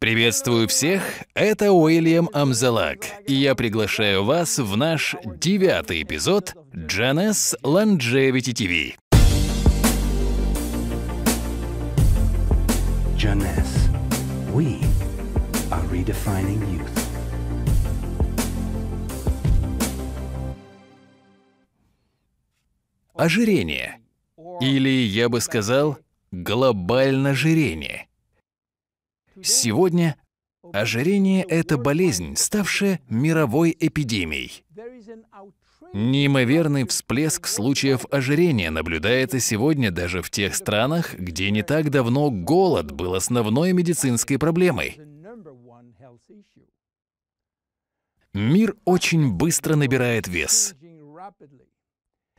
Приветствую всех, это Уильям Амзалак, и я приглашаю вас в наш девятый эпизод Джанес Longevity TV. Джанес, we are redefining youth. Ожирение. Или, я бы сказал, глобальное ожирение. Сегодня ожирение – это болезнь, ставшая мировой эпидемией. Неимоверный всплеск случаев ожирения наблюдается сегодня даже в тех странах, где не так давно голод был основной медицинской проблемой. Мир очень быстро набирает вес.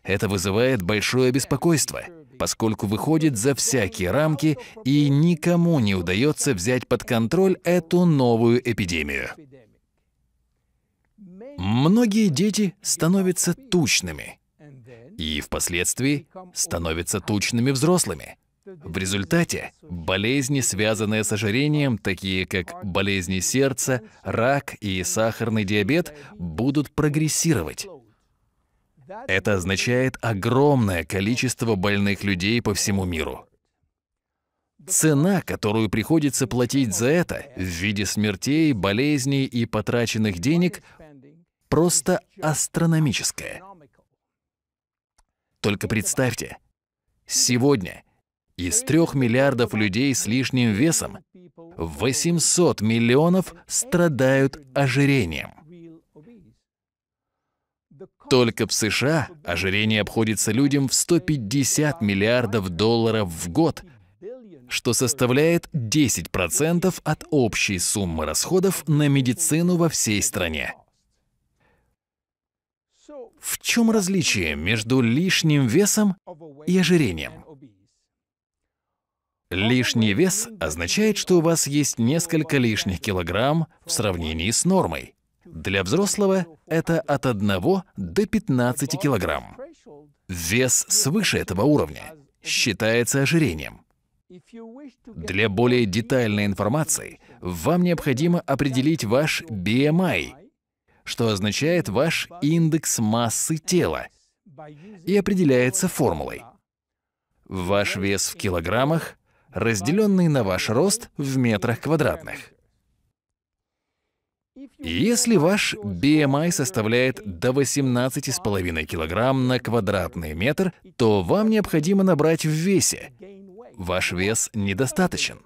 Это вызывает большое беспокойство – поскольку выходит за всякие рамки и никому не удается взять под контроль эту новую эпидемию. Многие дети становятся тучными и впоследствии становятся тучными взрослыми. В результате болезни, связанные с ожирением, такие как болезни сердца, рак и сахарный диабет, будут прогрессировать. Это означает огромное количество больных людей по всему миру. Цена, которую приходится платить за это в виде смертей, болезней и потраченных денег, просто астрономическая. Только представьте, сегодня из трех миллиардов людей с лишним весом 800 миллионов страдают ожирением. Только в США ожирение обходится людям в 150 миллиардов долларов в год, что составляет 10% от общей суммы расходов на медицину во всей стране. В чем различие между лишним весом и ожирением? Лишний вес означает, что у вас есть несколько лишних килограмм в сравнении с нормой. Для взрослого это от 1 до 15 килограмм. Вес свыше этого уровня считается ожирением. Для более детальной информации вам необходимо определить ваш BMI, что означает ваш индекс массы тела, и определяется формулой. Ваш вес в килограммах, разделенный на ваш рост в метрах квадратных. Если ваш BMI составляет до 18,5 кг на квадратный метр, то вам необходимо набрать в весе. Ваш вес недостаточен.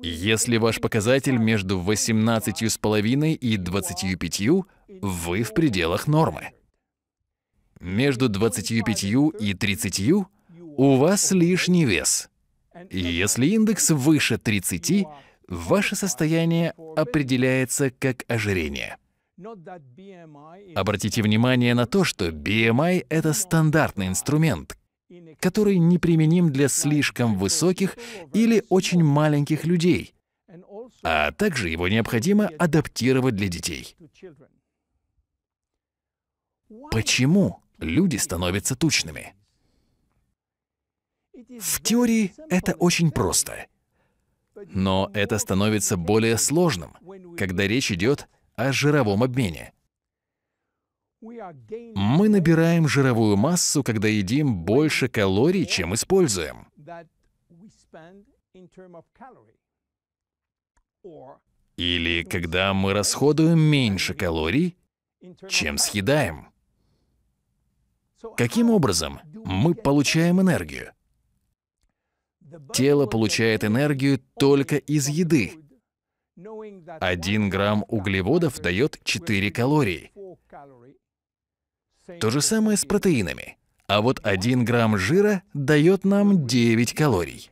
Если ваш показатель между 18,5 и 25, вы в пределах нормы. Между 25 и 30 у вас лишний вес. Если индекс выше 30, Ваше состояние определяется как ожирение. Обратите внимание на то, что BMI — это стандартный инструмент, который неприменим для слишком высоких или очень маленьких людей, а также его необходимо адаптировать для детей. Почему люди становятся тучными? В теории это очень просто — но это становится более сложным, когда речь идет о жировом обмене. Мы набираем жировую массу, когда едим больше калорий, чем используем. Или когда мы расходуем меньше калорий, чем съедаем. Каким образом мы получаем энергию? Тело получает энергию только из еды. Один грамм углеводов дает 4 калории. То же самое с протеинами. А вот один грамм жира дает нам 9 калорий.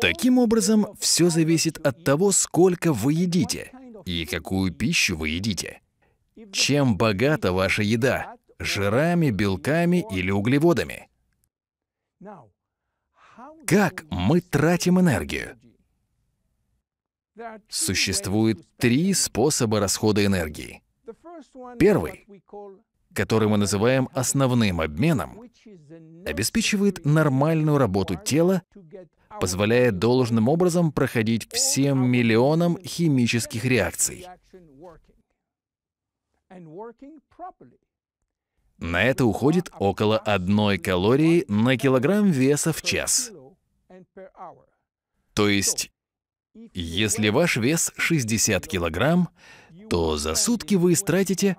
Таким образом, все зависит от того, сколько вы едите и какую пищу вы едите. Чем богата ваша еда? Жирами, белками или углеводами? Как мы тратим энергию? Существует три способа расхода энергии. Первый, который мы называем основным обменом, обеспечивает нормальную работу тела, позволяя должным образом проходить всем миллионам химических реакций. На это уходит около одной калории на килограмм веса в час. То есть, если ваш вес 60 килограмм, то за сутки вы истратите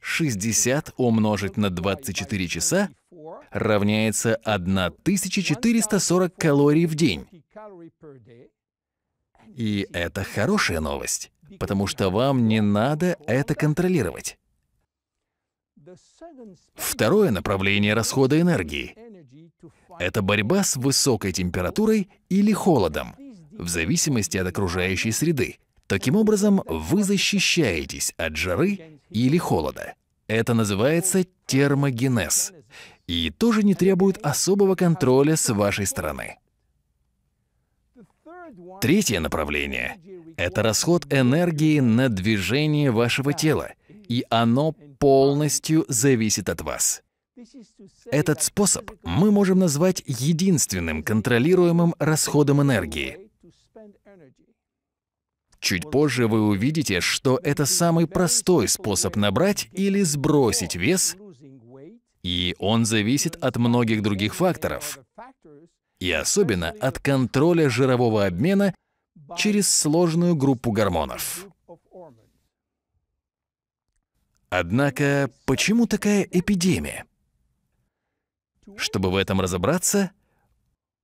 60 умножить на 24 часа равняется 1440 калорий в день. И это хорошая новость, потому что вам не надо это контролировать. Второе направление расхода энергии – это борьба с высокой температурой или холодом, в зависимости от окружающей среды. Таким образом, вы защищаетесь от жары или холода. Это называется термогенез и тоже не требует особого контроля с вашей стороны. Третье направление – это расход энергии на движение вашего тела – и оно полностью зависит от вас. Этот способ мы можем назвать единственным контролируемым расходом энергии. Чуть позже вы увидите, что это самый простой способ набрать или сбросить вес, и он зависит от многих других факторов, и особенно от контроля жирового обмена через сложную группу гормонов. Однако, почему такая эпидемия? Чтобы в этом разобраться,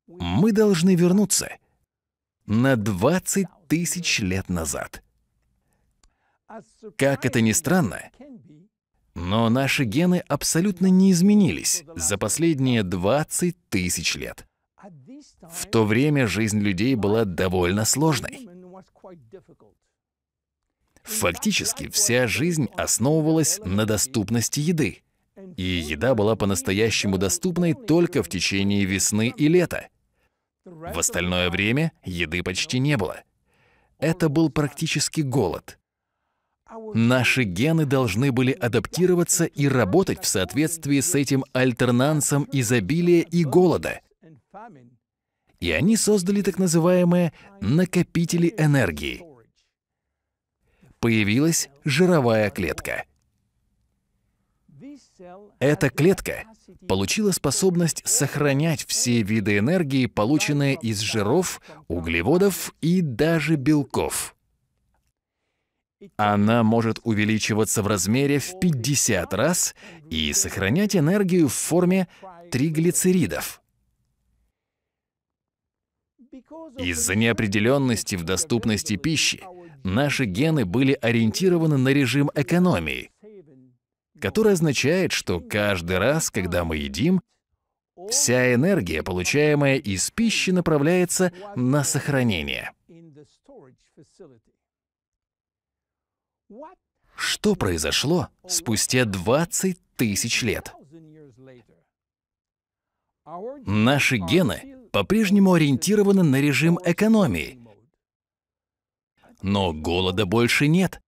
мы должны вернуться на 20 тысяч лет назад. Как это ни странно, но наши гены абсолютно не изменились за последние 20 тысяч лет. В то время жизнь людей была довольно сложной. Фактически вся жизнь основывалась на доступности еды. И еда была по-настоящему доступной только в течение весны и лета. В остальное время еды почти не было. Это был практически голод. Наши гены должны были адаптироваться и работать в соответствии с этим альтернансом изобилия и голода. И они создали так называемые накопители энергии — появилась жировая клетка. Эта клетка получила способность сохранять все виды энергии, полученные из жиров, углеводов и даже белков. Она может увеличиваться в размере в 50 раз и сохранять энергию в форме триглицеридов. Из-за неопределенности в доступности пищи наши гены были ориентированы на режим экономии, который означает, что каждый раз, когда мы едим, вся энергия, получаемая из пищи, направляется на сохранение. Что произошло спустя 20 тысяч лет? Наши гены по-прежнему ориентированы на режим экономии. Но голода больше нет.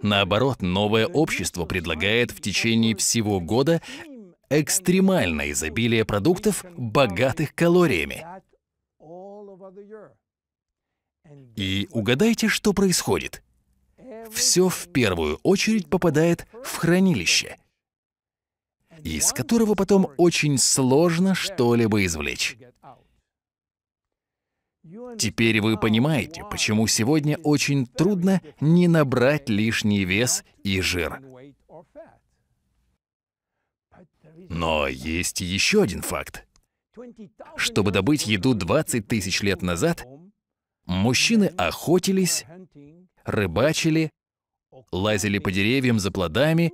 Наоборот, новое общество предлагает в течение всего года экстремальное изобилие продуктов, богатых калориями. И угадайте, что происходит. Все в первую очередь попадает в хранилище – из которого потом очень сложно что-либо извлечь. Теперь вы понимаете, почему сегодня очень трудно не набрать лишний вес и жир. Но есть еще один факт. Чтобы добыть еду 20 тысяч лет назад, мужчины охотились, рыбачили, лазили по деревьям за плодами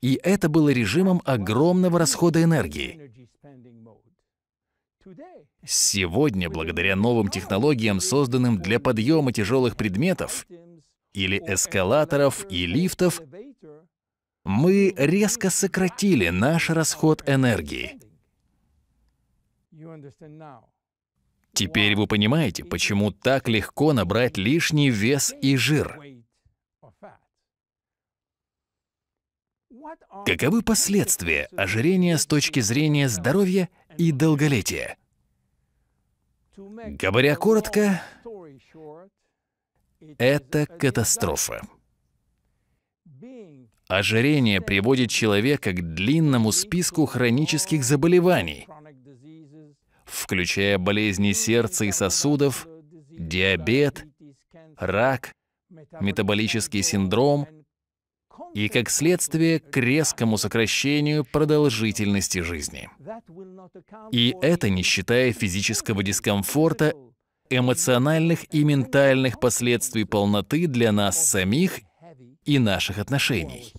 и это было режимом огромного расхода энергии. Сегодня, благодаря новым технологиям, созданным для подъема тяжелых предметов, или эскалаторов и лифтов, мы резко сократили наш расход энергии. Теперь вы понимаете, почему так легко набрать лишний вес и жир. Каковы последствия ожирения с точки зрения здоровья и долголетия? Говоря коротко, это катастрофа. Ожирение приводит человека к длинному списку хронических заболеваний, включая болезни сердца и сосудов, диабет, рак, метаболический синдром – и, как следствие, к резкому сокращению продолжительности жизни. И это не считая физического дискомфорта, эмоциональных и ментальных последствий полноты для нас самих и наших отношений.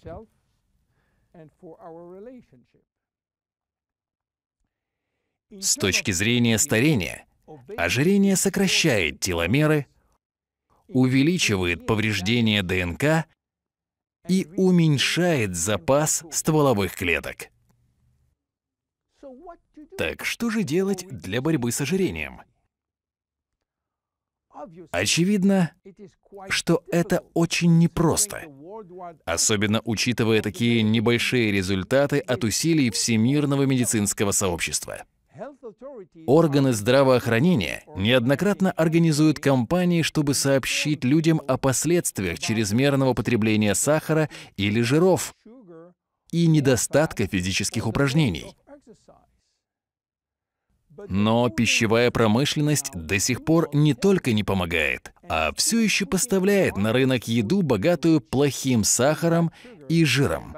С точки зрения старения, ожирение сокращает теломеры, увеличивает повреждение ДНК и уменьшает запас стволовых клеток. Так что же делать для борьбы с ожирением? Очевидно, что это очень непросто, особенно учитывая такие небольшие результаты от усилий всемирного медицинского сообщества. Органы здравоохранения неоднократно организуют кампании, чтобы сообщить людям о последствиях чрезмерного потребления сахара или жиров и недостатка физических упражнений. Но пищевая промышленность до сих пор не только не помогает, а все еще поставляет на рынок еду, богатую плохим сахаром и жиром.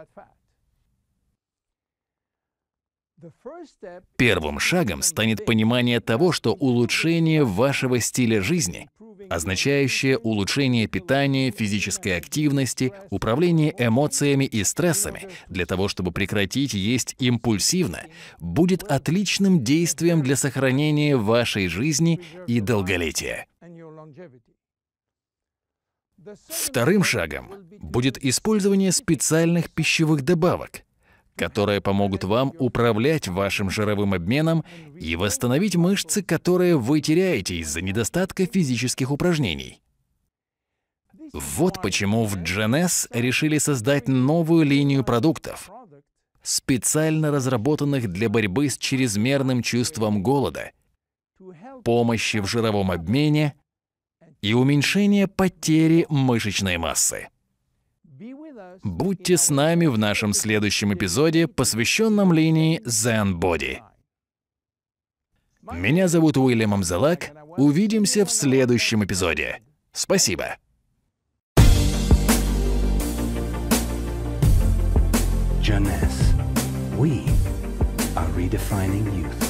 Первым шагом станет понимание того, что улучшение вашего стиля жизни, означающее улучшение питания, физической активности, управление эмоциями и стрессами, для того, чтобы прекратить есть импульсивно, будет отличным действием для сохранения вашей жизни и долголетия. Вторым шагом будет использование специальных пищевых добавок, которые помогут вам управлять вашим жировым обменом и восстановить мышцы, которые вы теряете из-за недостатка физических упражнений. Вот почему в GNS решили создать новую линию продуктов, специально разработанных для борьбы с чрезмерным чувством голода, помощи в жировом обмене и уменьшения потери мышечной массы. Будьте с нами в нашем следующем эпизоде, посвященном линии Zen Body. Меня зовут Уильям Амзалак. Увидимся в следующем эпизоде. Спасибо. Jeunesse. We are redefining youth.